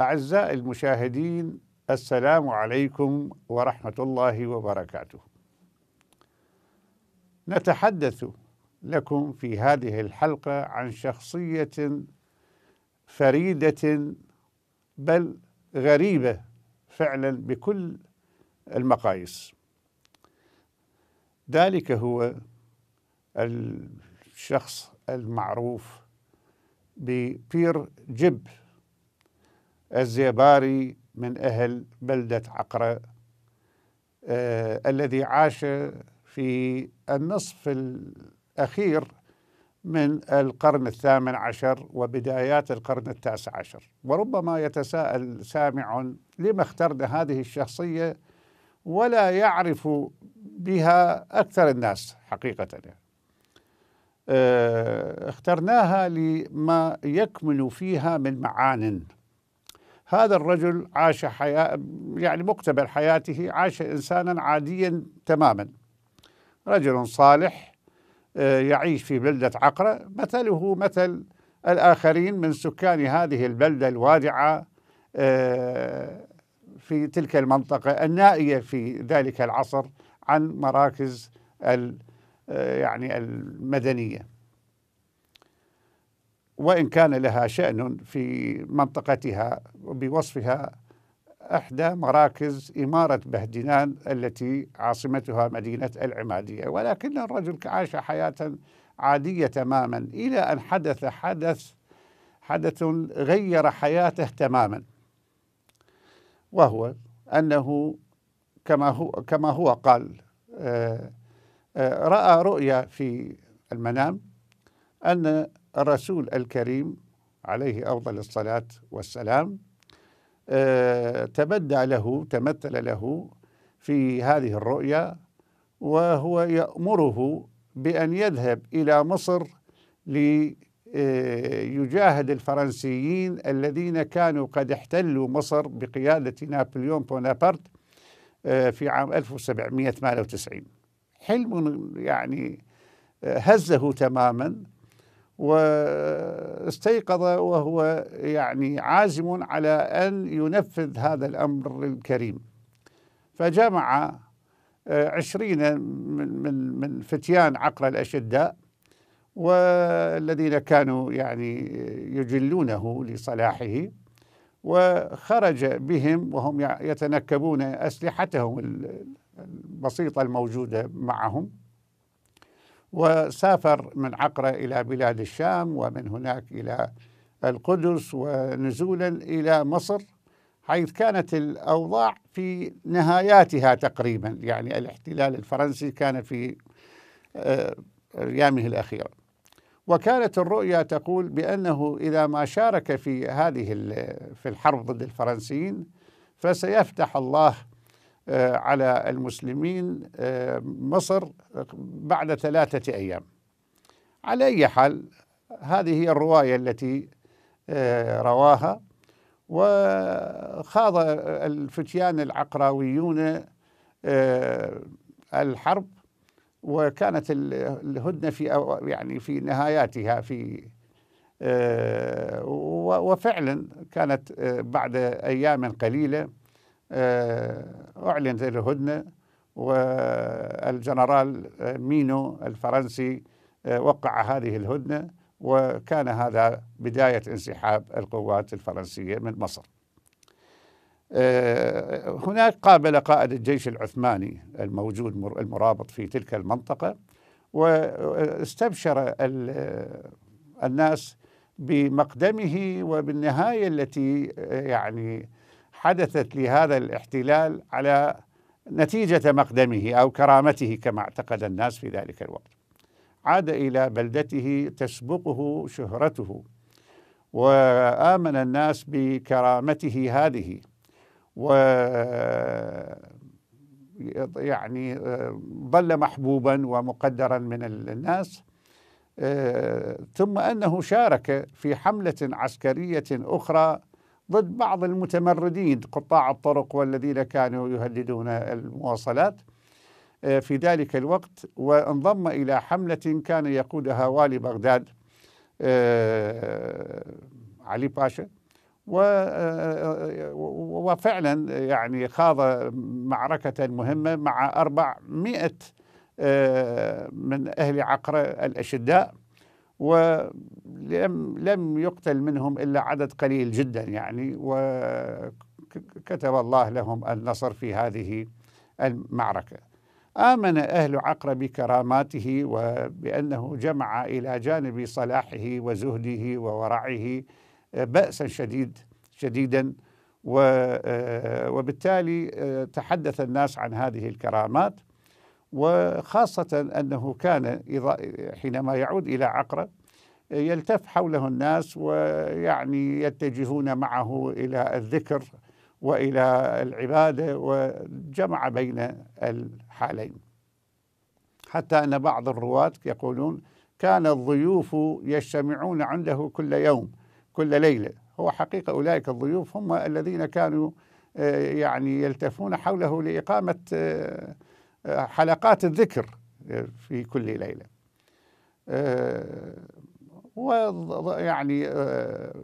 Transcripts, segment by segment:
أعزائي المشاهدين السلام عليكم ورحمة الله وبركاته. نتحدث لكم في هذه الحلقة عن شخصية فريدة بل غريبة فعلا بكل المقاييس. ذلك هو الشخص المعروف ببير جيب الزيباري من أهل بلدة عقرة آه الذي عاش في النصف الأخير من القرن الثامن عشر وبدايات القرن التاسع عشر وربما يتساءل سامع لما اخترنا هذه الشخصية ولا يعرف بها أكثر الناس حقيقة آه، اخترناها لما يكمن فيها من معان هذا الرجل عاش حياة يعني مقتبل حياته عاش إنسانا عاديا تماما رجل صالح آه، يعيش في بلدة عقرة مثله مثل الآخرين من سكان هذه البلدة الوادعة آه، في تلك المنطقة النائية في ذلك العصر عن مراكز آه، يعني المدنيه وإن كان لها شأن في منطقتها بوصفها إحدى مراكز إمارة بهدنان التي عاصمتها مدينة العمادية ولكن الرجل عاش حياة عادية تماما إلى أن حدث حدث حدث غير حياته تماما وهو أنه كما هو كما هو قال آه، آه، رأى رؤيا في المنام أن الرسول الكريم عليه افضل الصلاه والسلام آه، تبدى له تمثل له في هذه الرؤيا وهو يامره بان يذهب الى مصر ليجاهد آه، الفرنسيين الذين كانوا قد احتلوا مصر بقياده نابليون بونابرت آه، في عام 1798 حلم يعني هزه تماما واستيقظ وهو يعني عازم على أن ينفذ هذا الأمر الكريم فجمع آه، عشرين من, من, من فتيان عقل الأشداء والذين كانوا يعني يجلونه لصلاحه وخرج بهم وهم يتنكبون أسلحتهم البسيطة الموجودة معهم وسافر من عقرة إلى بلاد الشام ومن هناك إلى القدس ونزولا إلى مصر حيث كانت الأوضاع في نهاياتها تقريبا يعني الاحتلال الفرنسي كان في آه، أيامه الأخيرة وكانت الرؤيا تقول بأنه إذا ما شارك في هذه في الحرب ضد الفرنسيين فسيفتح الله آه، على المسلمين آه، مصر بعد ثلاثة أيام على أي حال هذه هي الرواية التي آه، رواها وخاض الفتيان العقراويون الحرب وكانت الهدنة في يعني في نهاياتها في وفعلا كانت بعد أيام قليلة آه، أعلنت الهدنة والجنرال مينو الفرنسي آه، وقع هذه الهدنة وكان هذا بداية انسحاب القوات الفرنسية من مصر آه، هناك قابل قائد الجيش العثماني الموجود المرابط في تلك المنطقة واستبشر الناس بمقدمه وبالنهاية التي يعني حدثت لهذا الاحتلال على نتيجة مقدمه أو كرامته كما اعتقد الناس في ذلك الوقت عاد إلى بلدته تسبقه شهرته وآمن الناس بكرامته هذه و يعني ظل آه، محبوبا ومقدرا من الناس آه، ثم أنه شارك في حملة عسكرية أخرى ضد بعض المتمردين قطاع الطرق والذين كانوا يهددون المواصلات آه، في ذلك الوقت وانضم إلى حملة كان يقودها والي بغداد آه، علي باشا آه، وفعلا يعني خاض معركة مهمة مع 400 من أهل عقرة الأشداء ولم لم يقتل منهم إلا عدد قليل جدا يعني وكتب الله لهم النصر في هذه المعركة آمن أهل عقر بكراماته وبأنه جمع إلى جانب صلاحه وزهده وورعه آه، بأسا شديد شديدا آه، وبالتالي آه، تحدث الناس عن هذه الكرامات وخاصة أنه كان حينما يعود إلى عقرة يلتف حوله الناس ويعني يتجهون معه إلى الذكر وإلى العبادة وجمع بين الحالين حتى أن بعض الرواة يقولون كان الضيوف يجتمعون عنده كل يوم كل ليلة هو حقيقة أولئك الضيوف هم الذين كانوا آه، يعني يلتفون حوله لإقامة آه، حلقات الذكر في كل ليلة آه، ويعني آه،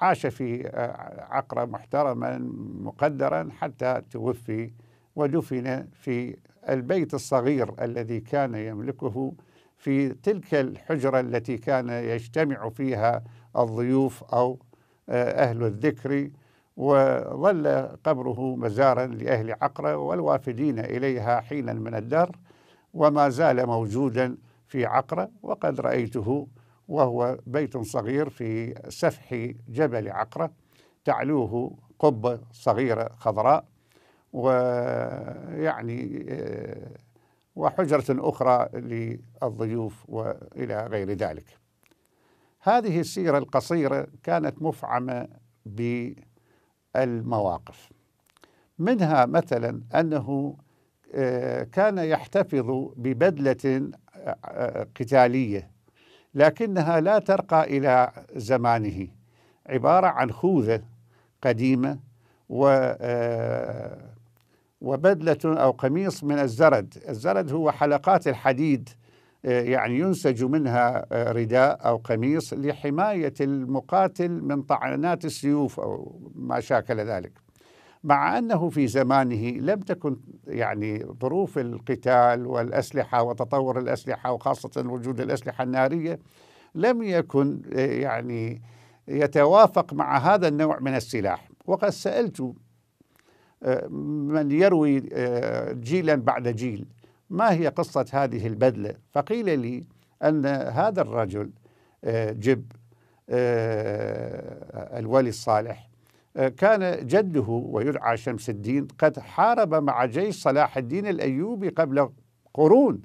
عاش في آه، عقرة محترما مقدرا حتى توفي ودفن في البيت الصغير الذي كان يملكه في تلك الحجرة التي كان يجتمع فيها الضيوف أو أهل الذكر وظل قبره مزارا لأهل عقرة والوافدين إليها حينا من الدهر وما زال موجودا في عقرة وقد رأيته وهو بيت صغير في سفح جبل عقرة تعلوه قبة صغيرة خضراء ويعني آه، وحجرة أخرى للضيوف وإلى غير ذلك هذه السيرة القصيرة كانت مفعمة ب المواقف منها مثلا أنه آه، كان يحتفظ ببدلة آه، آه، قتالية لكنها لا ترقى إلى زمانه عبارة عن خوذة قديمة و وبدلة أو قميص من الزرد الزرد هو حلقات الحديد يعني ينسج منها آه، رداء أو قميص لحماية المقاتل من طعنات السيوف أو ما شاكل ذلك مع أنه في زمانه لم تكن يعني ظروف القتال والأسلحة وتطور الأسلحة وخاصة وجود الأسلحة النارية لم يكن آه، يعني يتوافق مع هذا النوع من السلاح وقد سألت آه، من يروي جيلا بعد جيل ما هي قصة هذه البدلة فقيل لي أن هذا الرجل آه، جب آه، الولي الصالح آه، كان جده ويدعى شمس الدين قد حارب مع جيش صلاح الدين الأيوبي قبل قرون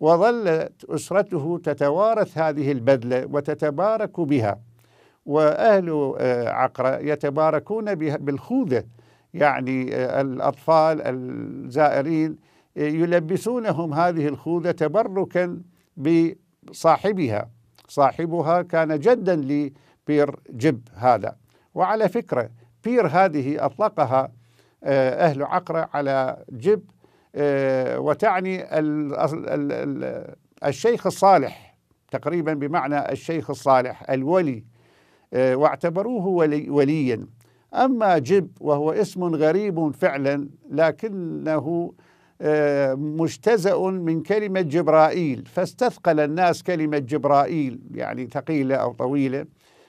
وظلت أسرته تتوارث هذه البدلة وتتبارك بها وأهل عقرة يتباركون بالخوذة يعني الأطفال الزائرين يلبسونهم هذه الخوذة تبركا بصاحبها صاحبها كان جدا لبير جب هذا وعلى فكرة بير هذه أطلقها آه، أهل عقرة على جب آه، وتعني الشيخ الصالح تقريبا بمعنى الشيخ الصالح الولي آه، واعتبروه ولي وليا أما جب وهو اسم غريب فعلا لكنه آه، مجتزأ من كلمة جبرائيل فاستثقل الناس كلمة جبرائيل يعني ثقيلة أو طويلة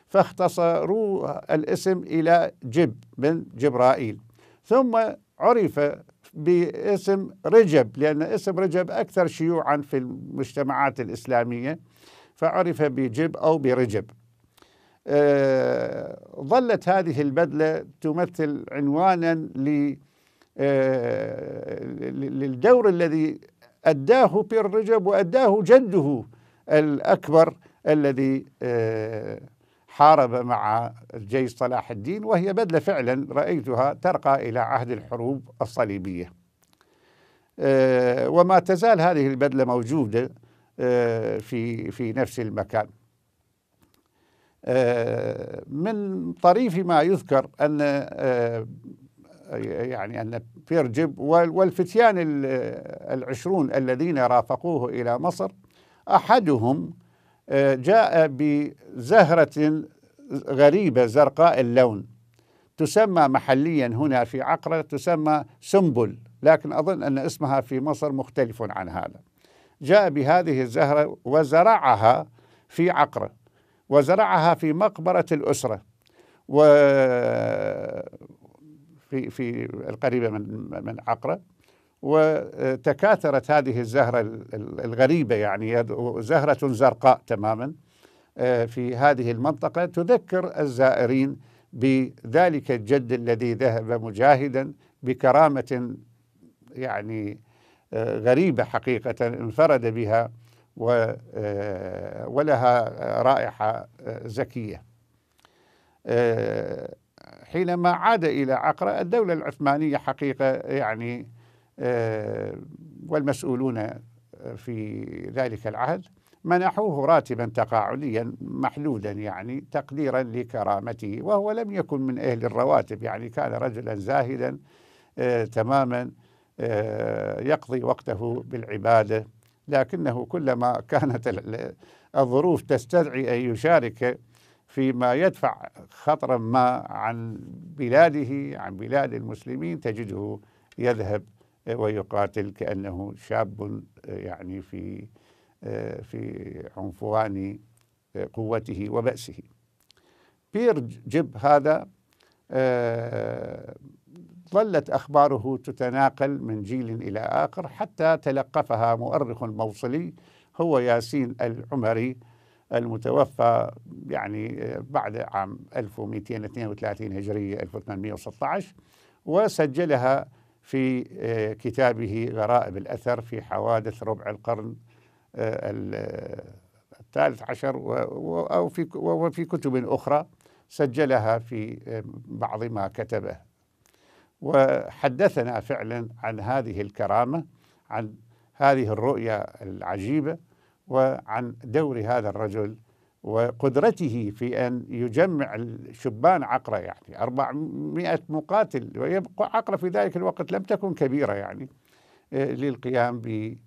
فاختصروا الاسم إلى جب من جبرائيل ثم عرف باسم رجب لأن اسم رجب أكثر شيوعا في المجتمعات الإسلامية فعرف بجب أو برجب آه، ظلت هذه البدلة تمثل عنوانا ل آه، للدور الذي أداه بير رجب وأداه جده الأكبر الذي آه، حارب مع الجيش صلاح الدين وهي بدلة فعلا رأيتها ترقى إلى عهد الحروب الصليبية آه، وما تزال هذه البدلة موجودة في في نفس المكان من طريف ما يذكر أن يعني أن بيرجب والفتيان العشرون الذين رافقوه إلى مصر أحدهم آه، جاء بزهرة غريبة زرقاء اللون تسمى محليا هنا في عقرة تسمى سنبل لكن أظن أن اسمها في مصر مختلف عن هذا جاء بهذه الزهرة وزرعها في عقرة وزرعها في مقبرة الأسرة و في في القريبه من من عقره وتكاثرت هذه الزهره الغريبه يعني زهره زرقاء تماما آه، في هذه المنطقه تذكر الزائرين بذلك الجد الذي ذهب مجاهدا بكرامه يعني آه، غريبه حقيقه انفرد بها آه، ولها رائحه زكيه حينما عاد إلى عقرة الدولة العثمانية حقيقة يعني آه، والمسؤولون آه، في ذلك العهد منحوه راتبا تقاعديا محدودا يعني تقديرا لكرامته وهو لم يكن من أهل الرواتب يعني كان رجلا زاهدا آه، تماما يقضي وقته بالعبادة لكنه كلما كانت الظروف تستدعي أن يشارك فيما يدفع خطرا ما عن بلاده عن بلاد المسلمين تجده يذهب ويقاتل كأنه شاب يعني في في عنفوان قوته وبأسه بير جيب هذا آه، ظلت أخباره تتناقل من جيل إلى آخر حتى تلقفها مؤرخ موصلي هو ياسين العمري المتوفى يعني بعد عام 1232 هجرية 1816 وسجلها في آه، كتابه غرائب الأثر في حوادث ربع القرن آه، آه، الثالث عشر أو في وفي كتب أخرى سجلها في بعض ما كتبه وحدثنا فعلا عن هذه الكرامة عن هذه الرؤية العجيبة وعن دور هذا الرجل وقدرته في أن يجمع الشبان عقرة يعني 400 مقاتل ويبقى عقرة في ذلك الوقت لم تكن كبيرة يعني آه، للقيام بعمل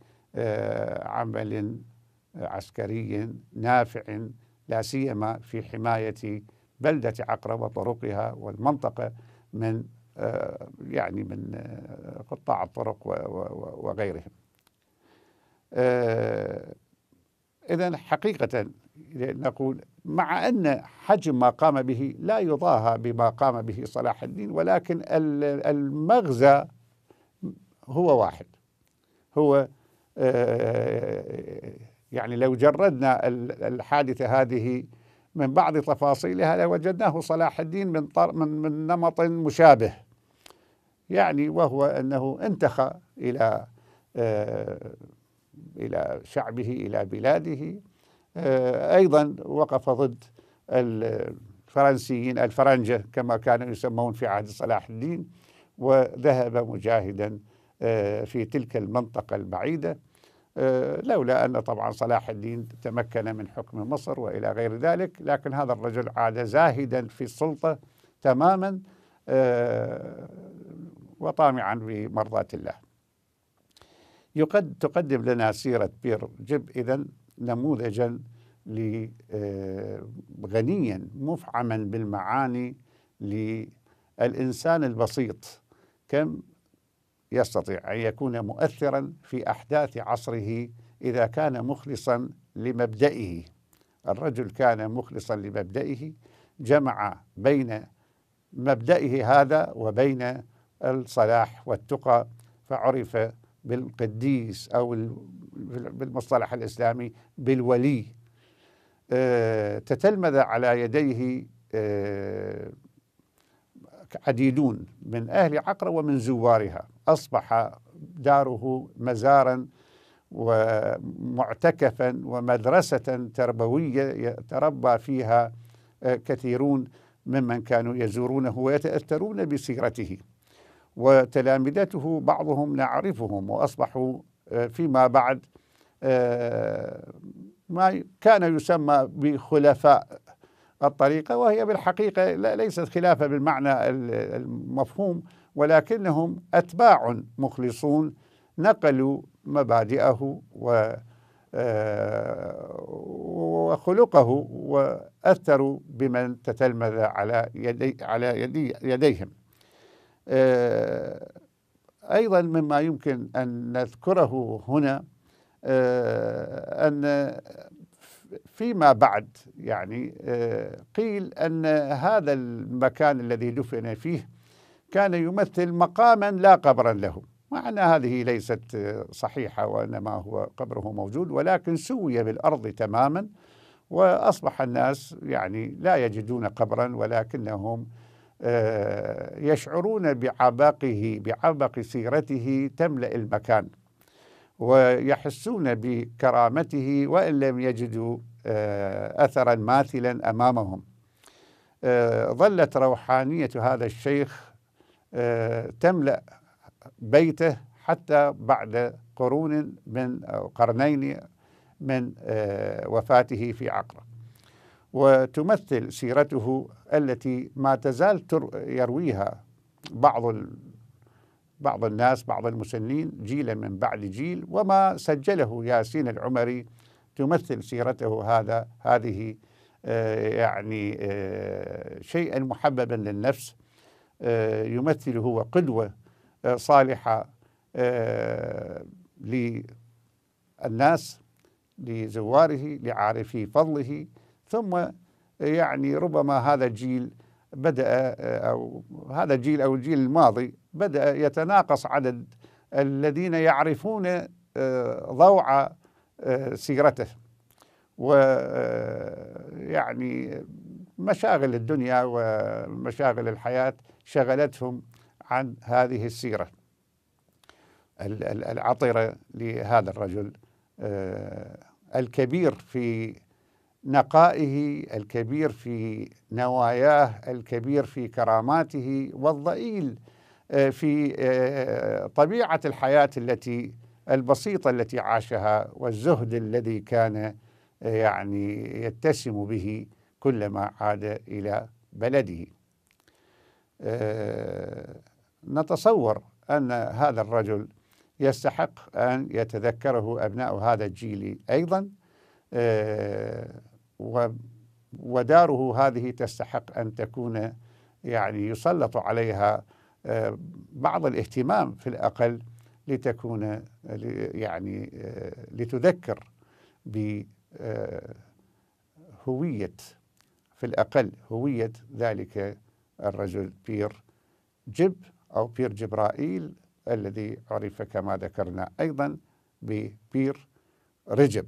آه، عسكري نافع لا سيما في حماية بلدة عقرة وطرقها والمنطقة من آه، يعني من قطاع الطرق وغيرهم إذا حقيقة نقول مع أن حجم ما قام به لا يضاهى بما قام به صلاح الدين ولكن المغزى هو واحد هو آه، يعني لو جردنا الحادثة هذه من بعض تفاصيلها لوجدناه صلاح الدين من من من نمط مشابه يعني وهو انه انتخى الى آه، إلى شعبه إلى بلاده آه، أيضا وقف ضد الفرنسيين الفرنجة كما كانوا يسمون في عهد صلاح الدين وذهب مجاهدا آه، في تلك المنطقة البعيدة آه، لولا أن طبعا صلاح الدين تمكن من حكم مصر وإلى غير ذلك لكن هذا الرجل عاد زاهدا في السلطة تماما وطامعا بمرضاة الله يقد تقدم لنا سيرة بير جيب إذا نموذجا آه، غنيا مفعما بالمعاني للإنسان البسيط كم يستطيع أن يكون مؤثرا في أحداث عصره إذا كان مخلصا لمبدئه الرجل كان مخلصا لمبدئه جمع بين مبدئه هذا وبين الصلاح والتقى فعرف بالقديس أو بالمصطلح الإسلامي بالولي آه، تتلمذ على يديه آه، عديدون من أهل عقرة ومن زوارها أصبح داره مزارا ومعتكفا ومدرسة تربوية تربى فيها آه، كثيرون ممن كانوا يزورونه ويتأثرون بسيرته وتلامذته بعضهم نعرفهم وأصبحوا آه، فيما بعد آه، ما كان يسمى بخلفاء الطريقة وهي بالحقيقة ليست خلافة بالمعنى المفهوم ولكنهم أتباع مخلصون نقلوا مبادئه و آه، وخلقه وأثروا بمن تتلمذ على يدي على يدي يديهم آه، أيضا مما يمكن أن نذكره هنا آه، أن فيما بعد يعني آه، قيل أن هذا المكان الذي دفن فيه كان يمثل مقاما لا قبرا له مع أن هذه ليست صحيحة وإنما هو قبره موجود ولكن سوي بالأرض تماما وأصبح الناس يعني لا يجدون قبرا ولكنهم آه، يشعرون بعباقه بعبق سيرته تملأ المكان ويحسون بكرامته وإن لم يجدوا آه، أثرا ماثلا أمامهم آه، ظلت روحانية هذا الشيخ تملأ بيته حتى بعد قرون من أو قرنين من وفاته في عقرب وتمثل سيرته التي ما تزال يرويها بعض بعض الناس بعض المسنين جيلا من بعد جيل وما سجله ياسين العمري تمثل سيرته هذا هذه آه، يعني آه، شيئا محببا للنفس آه، يمثل هو قدوة صالحة للناس لزواره لعارفي فضله ثم يعني ربما هذا الجيل بدأ أو هذا الجيل أو الجيل الماضي بدأ يتناقص عدد الذين يعرفون آه، ضوع آه، سيرته ويعني آه، مشاغل الدنيا ومشاغل الحياة شغلتهم عن هذه السيرة العطرة لهذا الرجل الكبير في نقائه الكبير في نواياه الكبير في كراماته والضئيل آه، في آه، طبيعه الحياه التي البسيطه التي عاشها والزهد الذي كان آه، يعني يتسم به كلما عاد الى بلده. نتصور ان هذا الرجل يستحق ان يتذكره ابناء هذا الجيل ايضا وداره هذه تستحق أن تكون يعني يسلط عليها آه، بعض الاهتمام في الأقل لتكون يعني آه، لتذكر بهوية آه، في الأقل هوية ذلك الرجل بير جب أو بير جبرائيل الذي عرف كما ذكرنا أيضا ببير رجب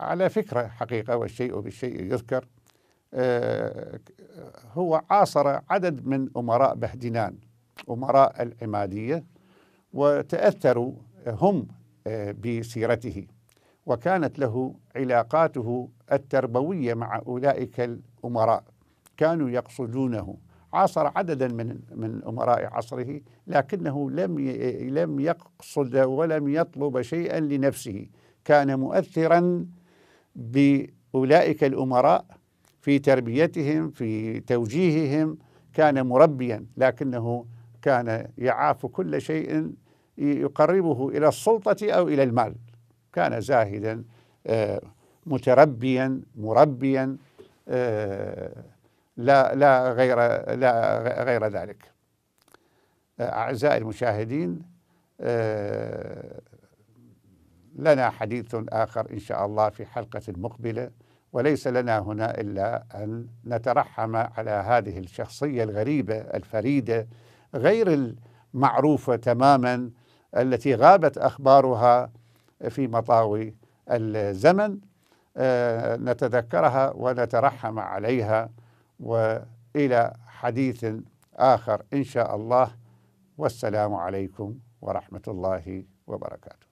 على فكرة حقيقة والشيء بالشيء يذكر آه، هو عاصر عدد من أمراء بهدنان أمراء العمادية وتأثروا هم آه، بسيرته وكانت له علاقاته التربوية مع أولئك الأمراء كانوا يقصدونه عاصر عددا من من امراء عصره لكنه لم لم يقصد ولم يطلب شيئا لنفسه كان مؤثرا بأولئك الأمراء في تربيتهم في توجيههم كان مربيا لكنه كان يعاف كل شيء يقربه إلى السلطة أو إلى المال كان زاهدا آه، متربيا مربيا آه، لا لا غير لا غير ذلك آه، أعزائي المشاهدين لنا حديث آخر إن شاء الله في حلقة مقبلة وليس لنا هنا إلا أن نترحم على هذه الشخصية الغريبة الفريدة غير المعروفة تماما التي غابت أخبارها في مطاوي الزمن آه، نتذكرها ونترحم عليها والى حديث اخر ان شاء الله والسلام عليكم ورحمه الله وبركاته